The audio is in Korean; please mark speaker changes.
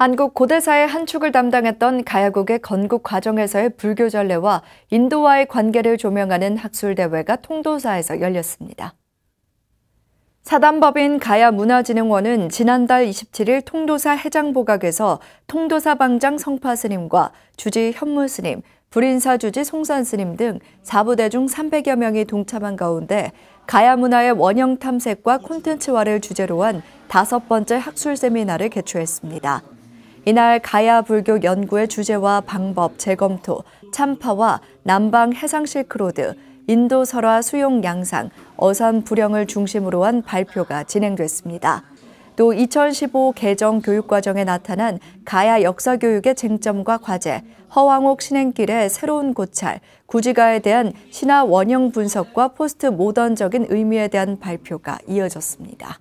Speaker 1: 한국 고대사의 한 축을 담당했던 가야국의 건국 과정에서의 불교 전례와 인도와의 관계를 조명하는 학술 대회가 통도사에서 열렸습니다. 사단법인 가야문화진흥원은 지난달 27일 통도사 해장보각에서 통도사 방장 성파스님과 주지 현무스님, 불인사 주지 송산스님 등 사부대중 300여 명이 동참한 가운데 가야문화의 원형 탐색과 콘텐츠화를 주제로 한 다섯 번째 학술 세미나를 개최했습니다. 이날 가야 불교 연구의 주제와 방법 재검토, 참파와 남방 해상 실크로드, 인도 설화 수용 양상, 어선 불영을 중심으로 한 발표가 진행됐습니다. 또 2015 개정 교육과정에 나타난 가야 역사 교육의 쟁점과 과제, 허황옥 신행길의 새로운 고찰, 구지가에 대한 신화 원형 분석과 포스트 모던적인 의미에 대한 발표가 이어졌습니다.